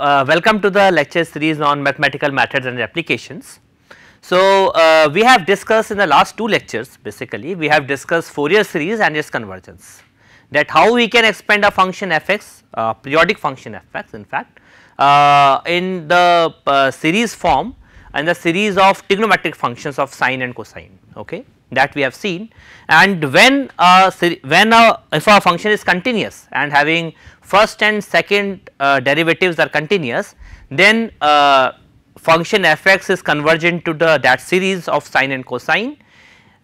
uh, welcome to the lecture series on mathematical methods and applications. So, uh, we have discussed in the last two lectures basically we have discussed Fourier series and its convergence that how we can expand a function fx uh, periodic function fx in fact uh, in the uh, series form and the series of trigonometric functions of sine and cosine okay that we have seen and when a when a if a function is continuous and having first and second uh, derivatives are continuous then uh, function fx is convergent to the that series of sine and cosine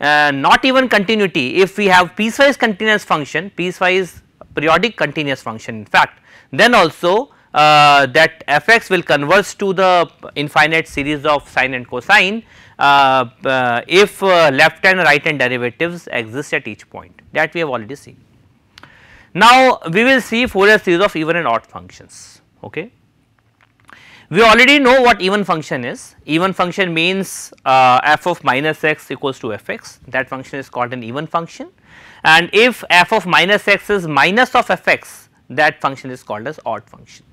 uh, not even continuity if we have piecewise continuous function piecewise periodic continuous function in fact then also uh, that fx will converge to the infinite series of sine and cosine uh, uh, if uh, left and right hand derivatives exist at each point that we have already seen. Now, we will see Fourier series of even and odd functions. Okay. We already know what even function is. Even function means uh, f of minus x equals to f x that function is called an even function and if f of minus x is minus of f x that function is called as odd function.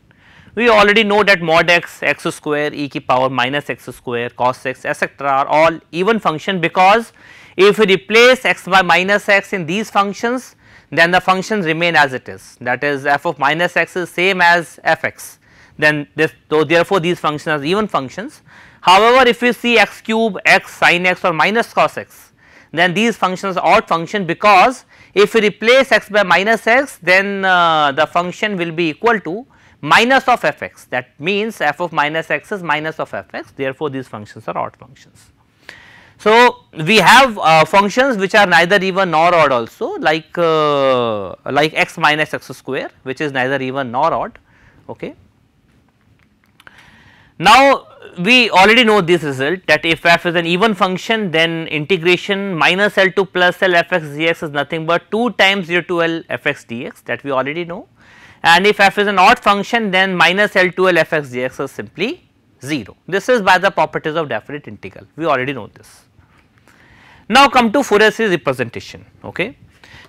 We already know that mod x, x square, e ki power minus x square, cos x etc. are all even function because if we replace x by minus x in these functions then the functions remain as it is that is f of minus x is same as f x then this so therefore these functions are even functions. However, if we see x cube, x sin x or minus cos x then these functions are odd function because if we replace x by minus x then uh, the function will be equal to minus of f x that means f of minus x is minus of f x therefore, these functions are odd functions. So, we have uh, functions which are neither even nor odd also like uh, like x minus x square which is neither even nor odd ok. Now, we already know this result that if f is an even function then integration minus L to plus L f x dx is nothing but 2 times 0 to L f x dx that we already know and if f is an odd function then minus L to L f x dx is simply 0. This is by the properties of definite integral, we already know this. Now come to Fourier series representation. Okay.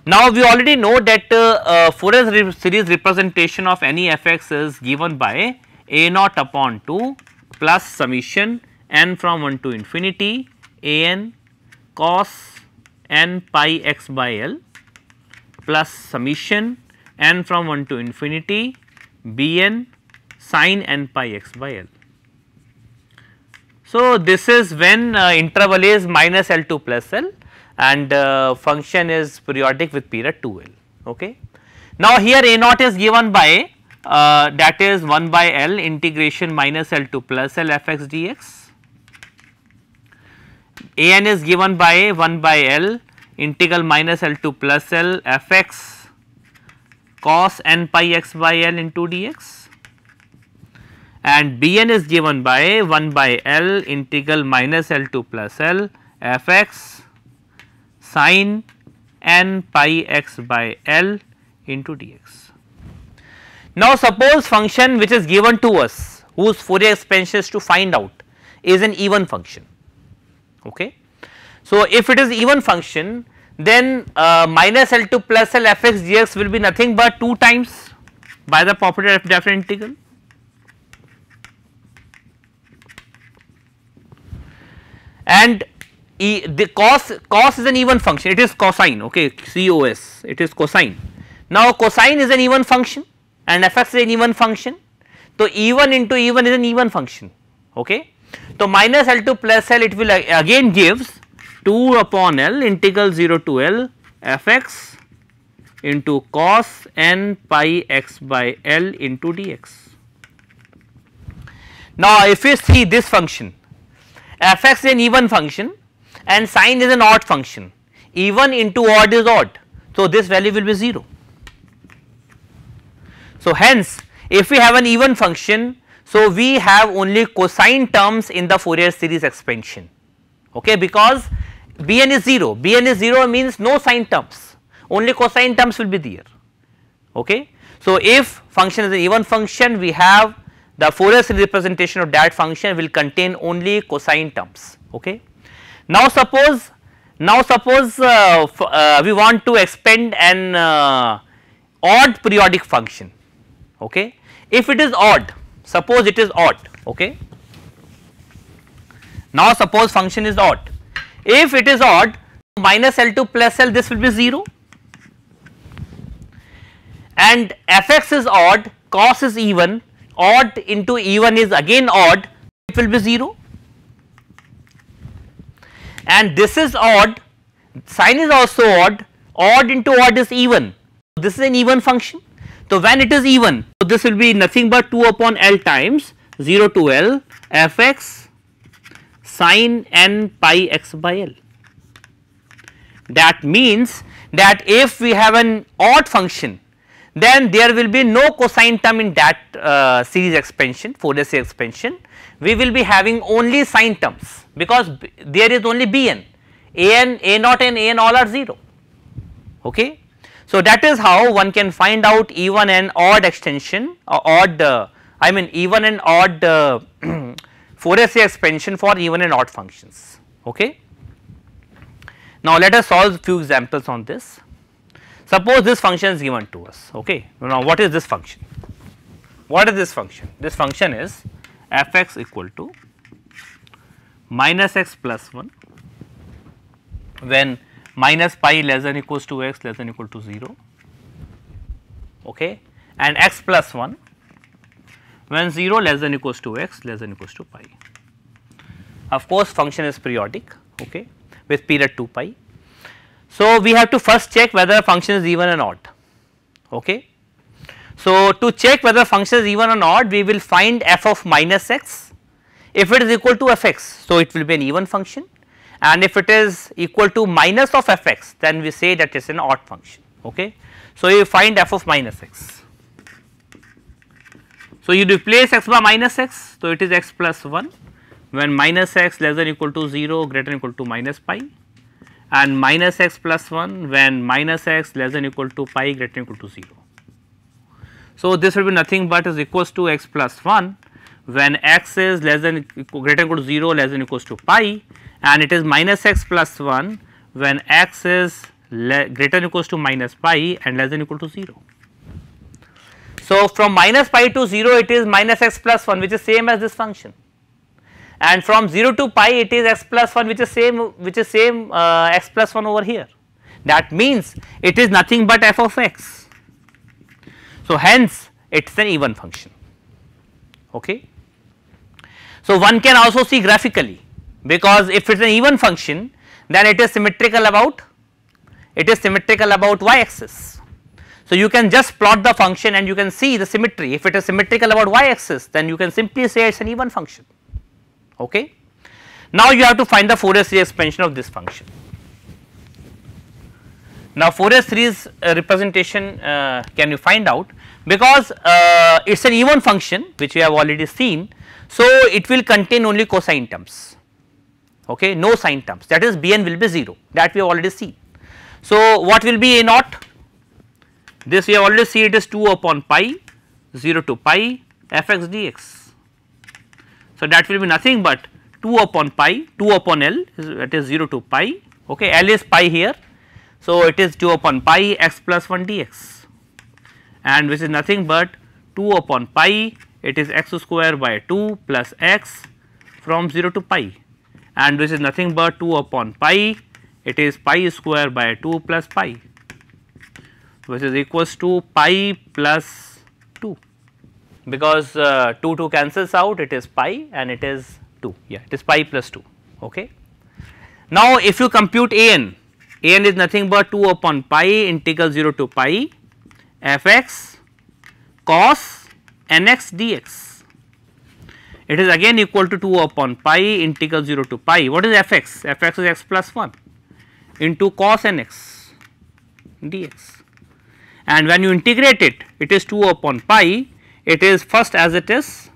Now we already know that uh, uh, Fourier series representation of any fx is given by a naught upon 2 plus summation n from 1 to infinity a n cos n pi x by L plus summation n from 1 to infinity bn sine n pi x by L. So, this is when uh, interval is minus L to plus L and uh, function is periodic with period 2L. Okay. Now, here A naught is given by uh, that is 1 by L integration minus L to plus L f x dx. A n is given by 1 by L integral minus L to plus L f x cos n pi x by L into dx and bn is given by 1 by L integral minus L to plus L f x sine n pi x by L into dx. Now, suppose function which is given to us whose Fourier expansion is to find out is an even function. Okay. So, if it is even function then uh, minus L 2 plus dx will be nothing but 2 times by the property of definite integral. And e, the cos cos is an even function it is cosine okay cos it is cosine. Now cosine is an even function and fx is an even function. So even into even is an even function okay. So minus L 2 plus L it will again gives 2 upon L integral 0 to L f x into cos n pi x by L into dx. Now, if we see this function f x is an even function and sine is an odd function even into odd is odd. So, this value will be 0. So, hence if we have an even function so we have only cosine terms in the Fourier series expansion okay because Bn is 0, Bn is 0 means no sine terms, only cosine terms will be there, okay. So, if function is an even function we have the Fourier representation of that function will contain only cosine terms, okay. Now suppose, now suppose uh, uh, we want to expand an uh, odd periodic function, okay. If it is odd, suppose it is odd, okay. Now suppose function is odd, if it is odd minus L2 plus L this will be 0 and fx is odd cos is even odd into even is again odd it will be 0 and this is odd sine is also odd odd into odd is even this is an even function so when it is even so this will be nothing but 2 upon L times 0 to L fx sin n pi x by L. That means that if we have an odd function then there will be no cosine term in that uh, series expansion Fourier series expansion we will be having only sine terms because there is only bn an a naught and an all are 0 okay. So that is how one can find out even an odd extension or uh, odd uh, I mean even an odd uh, Fourier expansion for even and odd functions. Okay. Now, let us solve few examples on this. Suppose this function is given to us. Okay. Now, what is this function? What is this function? This function is f x equal to minus x plus 1 when minus pi less than equals to x less than equal to 0 okay and x plus 1 when 0 less than equals to x less than equals to pi. Of course, function is periodic okay, with period 2 pi. So, we have to first check whether function is even or not. Okay. So, to check whether function is even or not, we will find f of minus x if it is equal to f x. So, it will be an even function and if it is equal to minus of f x, then we say that it is an odd function. Okay. So, you find f of minus x. So, you replace x by minus x. So, it is x plus 1 when minus x less than equal to 0 greater than equal to minus pi and minus x plus 1 when minus x less than equal to pi greater than equal to 0. So, this will be nothing but is equals to x plus 1 when x is less than greater than equal to 0 less than equals to pi and it is minus x plus 1 when x is greater than equals to minus pi and less than equal to 0. So, from minus pi to 0 it is minus x plus 1 which is same as this function and from 0 to pi it is x plus 1 which is same which is same uh, x plus 1 over here that means it is nothing but f of x. So, hence it is an even function okay. So, one can also see graphically because if it is an even function then it is symmetrical about it is symmetrical about y axis so, you can just plot the function and you can see the symmetry if it is symmetrical about y axis then you can simply say it is an even function ok. Now, you have to find the Fourier series expansion of this function. Now, Fourier series uh, representation uh, can you find out because uh, it is an even function which we have already seen. So, it will contain only cosine terms ok no sine terms that is Bn will be 0 that we have already seen. So, what will be A naught this we already see it is 2 upon pi 0 to pi f x d x. So, that will be nothing but 2 upon pi 2 upon L that is 0 to pi okay L is pi here. So, it is 2 upon pi x plus 1 dx and which is nothing but 2 upon pi it is x square by 2 plus x from 0 to pi and which is nothing but 2 upon pi it is pi square by 2 plus pi which is equals to pi plus 2 because uh, 2 2 cancels out it is pi and it is 2 yeah it is pi plus 2 okay. Now if you compute an, an is nothing but 2 upon pi integral 0 to pi fx cos nx dx it is again equal to 2 upon pi integral 0 to pi what is fx fx is x plus 1 into cos nx dx and when you integrate it, it is 2 upon pi, it is first as it is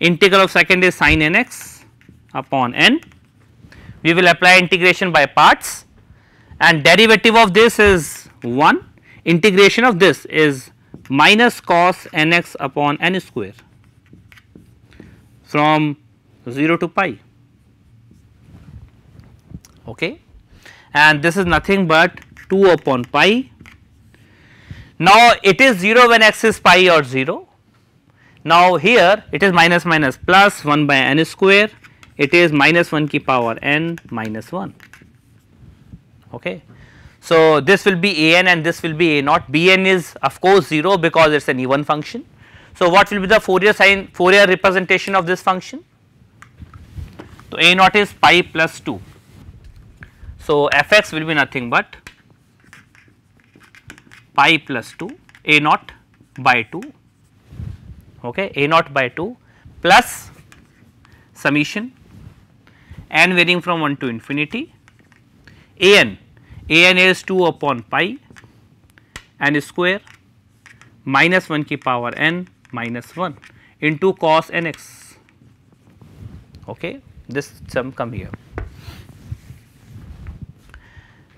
integral of second is sine n x upon n. We will apply integration by parts and derivative of this is 1, integration of this is minus cos n x upon n square from 0 to pi okay and this is nothing but 2 upon pi now it is 0 when x is pi or 0. Now here it is minus minus plus 1 by n square it is minus 1 ki power n minus 1 okay. So this will be an and this will be a naught bn is of course 0 because it is an even function. So what will be the Fourier sign Fourier representation of this function? So a naught is pi plus 2. So fx will be nothing but pi plus 2 a naught by 2 okay a naught by 2 plus summation n varying from 1 to infinity a n a n is 2 upon pi n square minus 1 ki power n minus 1 into cos n x okay this sum come here.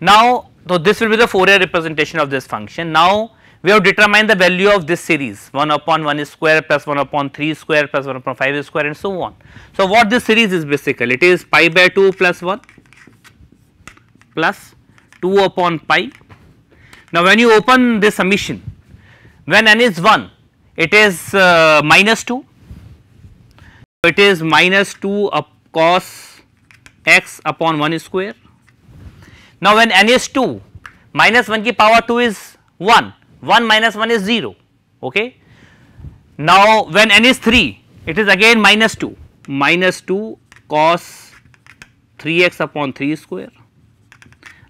Now so, this will be the Fourier representation of this function. Now, we have determined the value of this series 1 upon 1 square plus 1 upon 3 square plus 1 upon 5 square and so on. So, what this series is basically it is pi by 2 plus 1 plus 2 upon pi. Now, when you open this summation when n is 1 it is uh, minus 2 it is minus 2 up cos x upon 1 square now when n is 2 minus 1 ki power 2 is 1 1 minus 1 is 0 okay. Now when n is 3 it is again minus 2 minus 2 cos 3x upon 3 square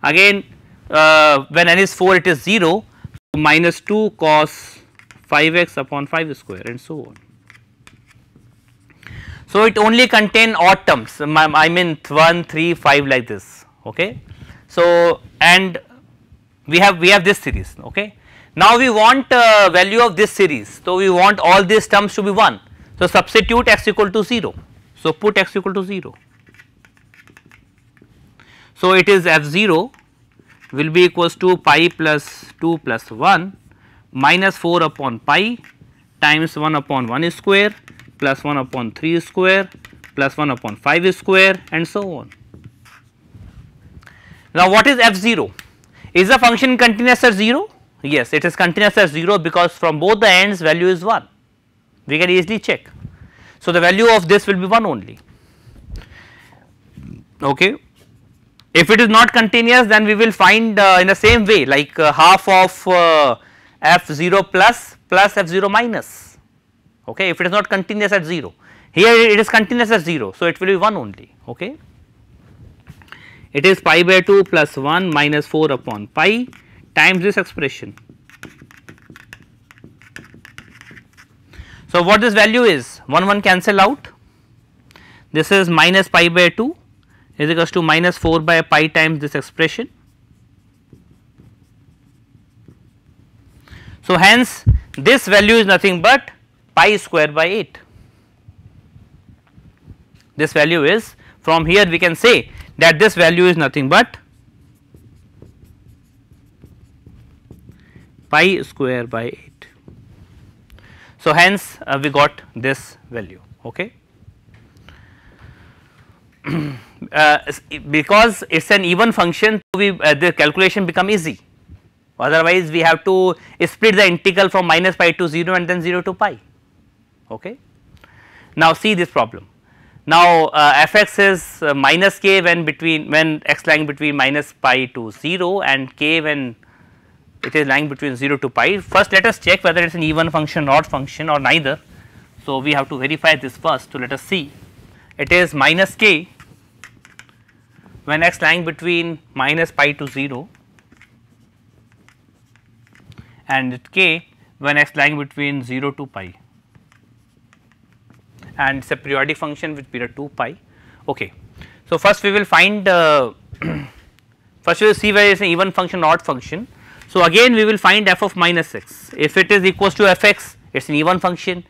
again uh, when n is 4 it is 0 minus 2 cos 5x upon 5 square and so on. So, it only contain odd terms I mean 1, 3, 5 like this okay. So, and we have we have this series okay. Now we want uh, value of this series so we want all these terms to be 1 so substitute x equal to 0 so put x equal to 0. So it is f 0 will be equals to pi plus 2 plus 1 minus 4 upon pi times 1 upon 1 square plus 1 upon 3 square plus 1 upon 5 square and so on. Now what is f0? Is the function continuous at 0? Yes, it is continuous at 0 because from both the ends value is 1. We can easily check. So, the value of this will be 1 only. Okay. If it is not continuous then we will find uh, in the same way like uh, half of uh, f0 plus plus f0 minus okay if it is not continuous at 0 here it is continuous at 0 so it will be 1 only okay it is pi by 2 plus 1 minus 4 upon pi times this expression. So, what this value is 1 1 cancel out this is minus pi by 2 is equals to minus 4 by pi times this expression. So, hence this value is nothing but pi square by 8 this value is from here we can say that this value is nothing but pi square by 8. So, hence uh, we got this value ok. uh, because it is an even function we, uh, the calculation become easy otherwise we have to split the integral from minus pi to 0 and then 0 to pi ok. Now see this problem now, uh, fx is uh, minus k when between when x lying between minus pi to 0 and k when it is lying between 0 to pi. First let us check whether it is an even function odd function or neither. So, we have to verify this first. So, let us see it is minus k when x lying between minus pi to 0 and k when x lying between 0 to pi and it is a periodic function with period 2 pi. Okay. So, first we will find uh, first we will see whether it is an even function or odd function. So, again we will find f of minus x if it is equals to f x it is an even function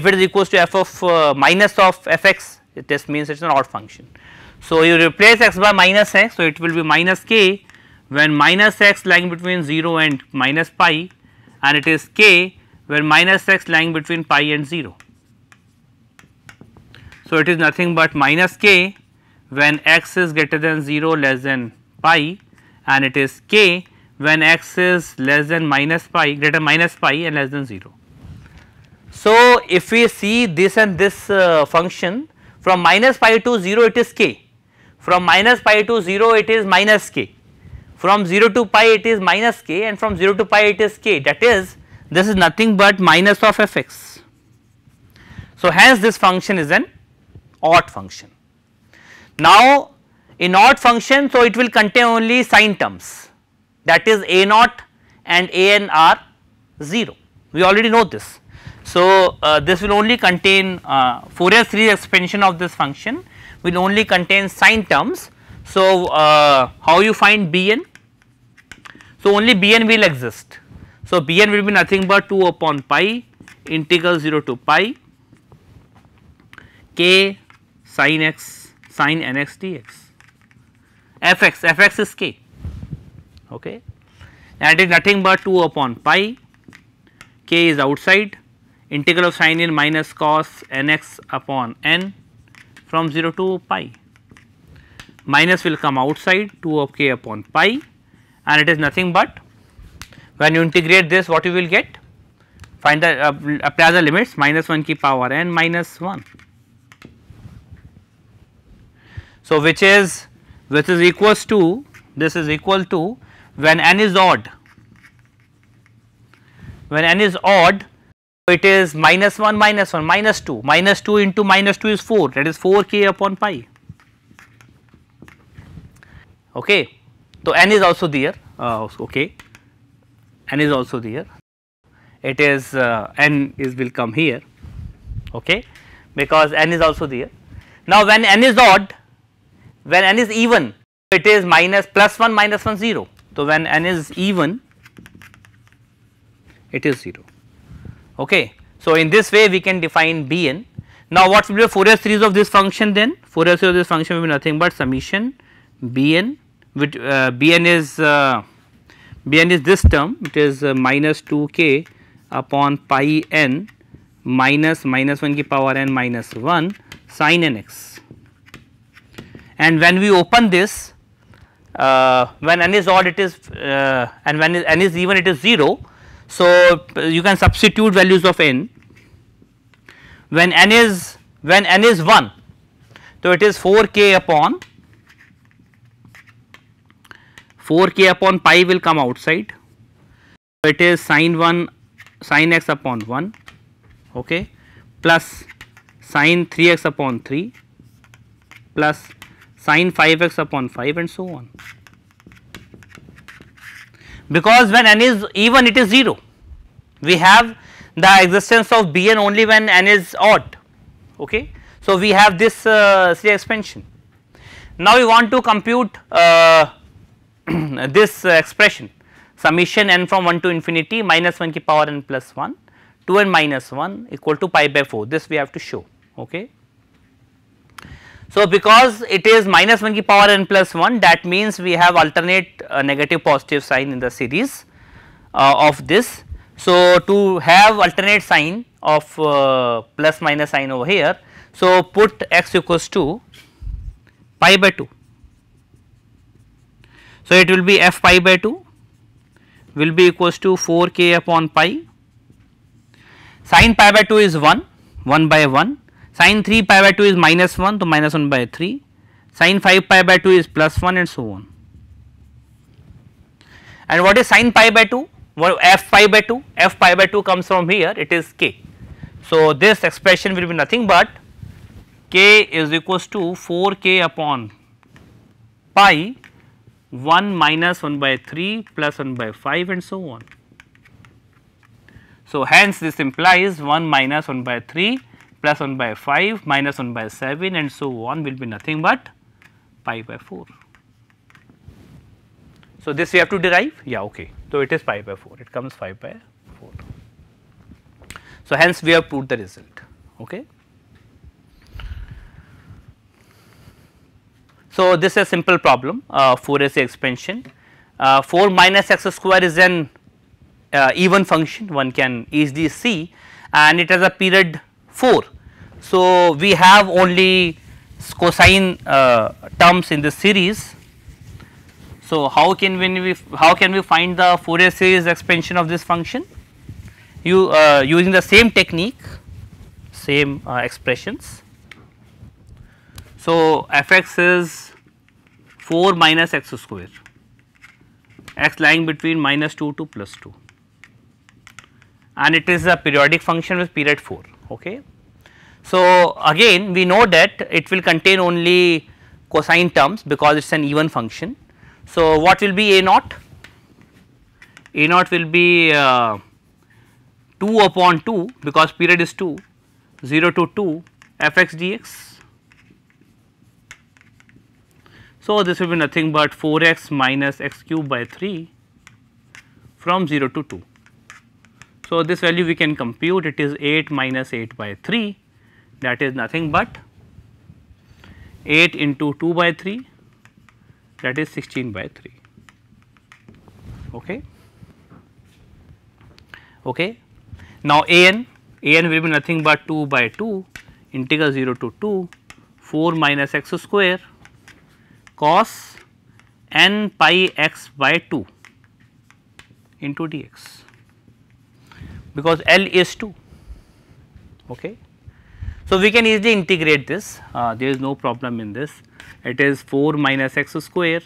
if it is equals to f of uh, minus of f x it just means it is an odd function. So, you replace x by minus x so it will be minus k when minus x lying between 0 and minus pi and it is k when minus x lying between pi and 0. So, it is nothing but minus k when x is greater than 0 less than pi and it is k when x is less than minus pi greater minus pi and less than 0. So, if we see this and this uh, function from minus pi to 0 it is k, from minus pi to 0 it is minus k, from 0 to pi it is minus k and from 0 to pi it is k that is this is nothing but minus of f x. So, hence this function is an odd function. Now in odd function so it will contain only sign terms that is a naught and a n are 0 we already know this. So uh, this will only contain uh, Fourier series expansion of this function will only contain sign terms. So uh, how you find bn? So only bn will exist. So bn will be nothing but 2 upon pi integral 0 to pi k sin x sin nx dx fx fx is k okay it is nothing but 2 upon pi k is outside integral of sin in minus cos nx upon n from 0 to pi minus will come outside 2 of k upon pi and it is nothing but when you integrate this what you will get find the uh, apply the limits minus 1 ki power n minus 1 so, which is which is equals to this is equal to when n is odd when n is odd it is minus 1 minus 1 minus 2 minus 2 into minus 2 is 4 that is 4 k upon pi okay. So, n is also there uh, okay n is also there it is uh, n is will come here okay because n is also there. Now, when n is odd when n is even it is minus plus 1 minus 1 0. So, when n is even it is 0 okay. So, in this way we can define Bn. Now, what will be the Fourier series of this function then? Fourier series of this function will be nothing but summation Bn which uh, Bn is uh, Bn is this term it is uh, minus 2k upon pi n minus minus 1 ki power n minus 1 sin nx and when we open this uh, when n is odd it is uh, and when n is even it is 0. So, uh, you can substitute values of n when n is when n is 1 so it is 4k upon 4k upon pi will come outside so it is sine 1 sine x upon 1 okay plus sine 3x upon 3 plus Sin 5x upon 5 and so on. Because when n is even it is 0, we have the existence of Bn only when n is odd okay. So, we have this uh, C expansion. Now, we want to compute uh, this uh, expression summation n from 1 to infinity minus 1 ki power n plus 1 2 n minus 1 equal to pi by 4 this we have to show okay. So, because it is minus 1 ki power n plus 1 that means we have alternate uh, negative positive sign in the series uh, of this. So, to have alternate sign of uh, plus minus sign over here, so put x equals to pi by 2. So, it will be f pi by 2 will be equals to 4 k upon pi sin pi by 2 is 1 1 by 1 sin 3 pi by 2 is minus 1 so minus 1 by 3 sin 5 pi by 2 is plus 1 and so on and what is sin pi by 2 well, f pi by 2 f pi by 2 comes from here it is k so this expression will be nothing but k is equals to 4k upon pi 1 minus 1 by 3 plus 1 by 5 and so on. So, hence this implies 1 minus 1 by 3 plus 1 by 5 minus 1 by 7 and so on will be nothing but pi by 4. So, this we have to derive yeah okay. So, it is pi by 4 it comes 5 by 4. So, hence we have proved the result okay. So, this is a simple problem uh, Fourier expansion uh, 4 minus x square is an uh, even function one can easily see and it has a period 4. So, we have only cosine uh, terms in the series. So, how can we how can we find the Fourier series expansion of this function? You uh, using the same technique, same uh, expressions. So, fx is 4 minus x square, x lying between minus 2 to plus 2 and it is a periodic function with period 4 okay. So, again we know that it will contain only cosine terms because it is an even function. So, what will be a naught? A naught will be uh, 2 upon 2 because period is 2 0 to 2 fx dx. So, this will be nothing but 4x minus x cube by 3 from 0 to 2. So, this value we can compute it is 8 minus 8 by 3 that is nothing but 8 into 2 by 3 that is 16 by 3 okay okay now an an will be nothing but 2 by 2 integral 0 to 2 4 minus x square cos n pi x by 2 into dx because L is 2 okay. So, we can easily integrate this uh, there is no problem in this it is 4 minus x square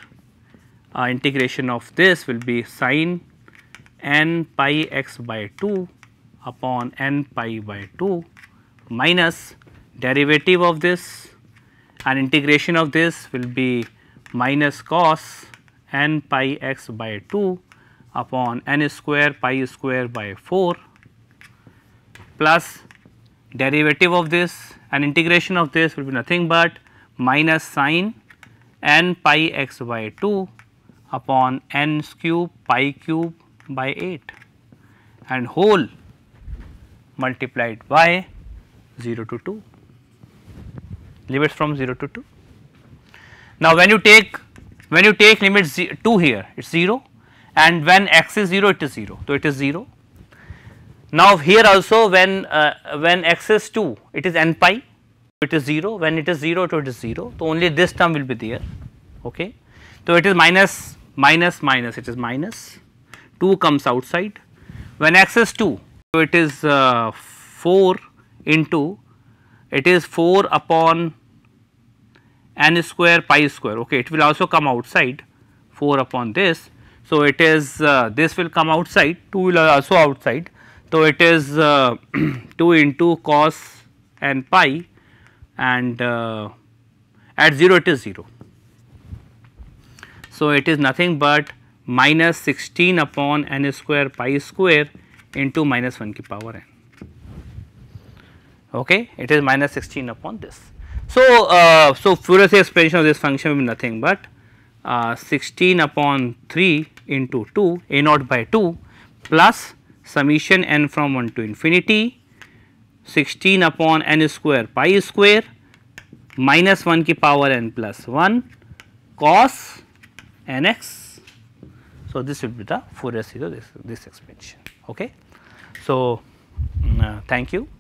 uh, integration of this will be sine n pi x by 2 upon n pi by 2 minus derivative of this and integration of this will be minus cos n pi x by 2 upon n square pi square by 4 plus derivative of this and integration of this will be nothing but minus sine n pi x by 2 upon n cube pi cube by 8 and whole multiplied by 0 to 2 limits from 0 to 2. Now, when you take when you take limit 2 here it is 0 and when x is 0 it is 0. So, it is 0 now here also when uh, when x is 2 it is n pi it is 0 when it is 0 it is 0 so only this term will be there okay. So it is minus minus minus it is minus 2 comes outside when x is 2 so it is uh, 4 into it is 4 upon n square pi square okay it will also come outside 4 upon this so it is uh, this will come outside 2 will also outside so, it is uh, 2 into cos and pi and uh, at 0 it is 0. So, it is nothing but minus 16 upon n square pi square into minus 1 ki power n okay it is minus 16 upon this so uh, so Fourier's expansion of this function will be nothing but uh, 16 upon 3 into 2 a naught by 2 plus summation n from 1 to infinity 16 upon n square pi square minus 1 ki power n plus 1 cos n x. So, this will be the Fourier series this, this expansion. Okay. So, mm, uh, thank you.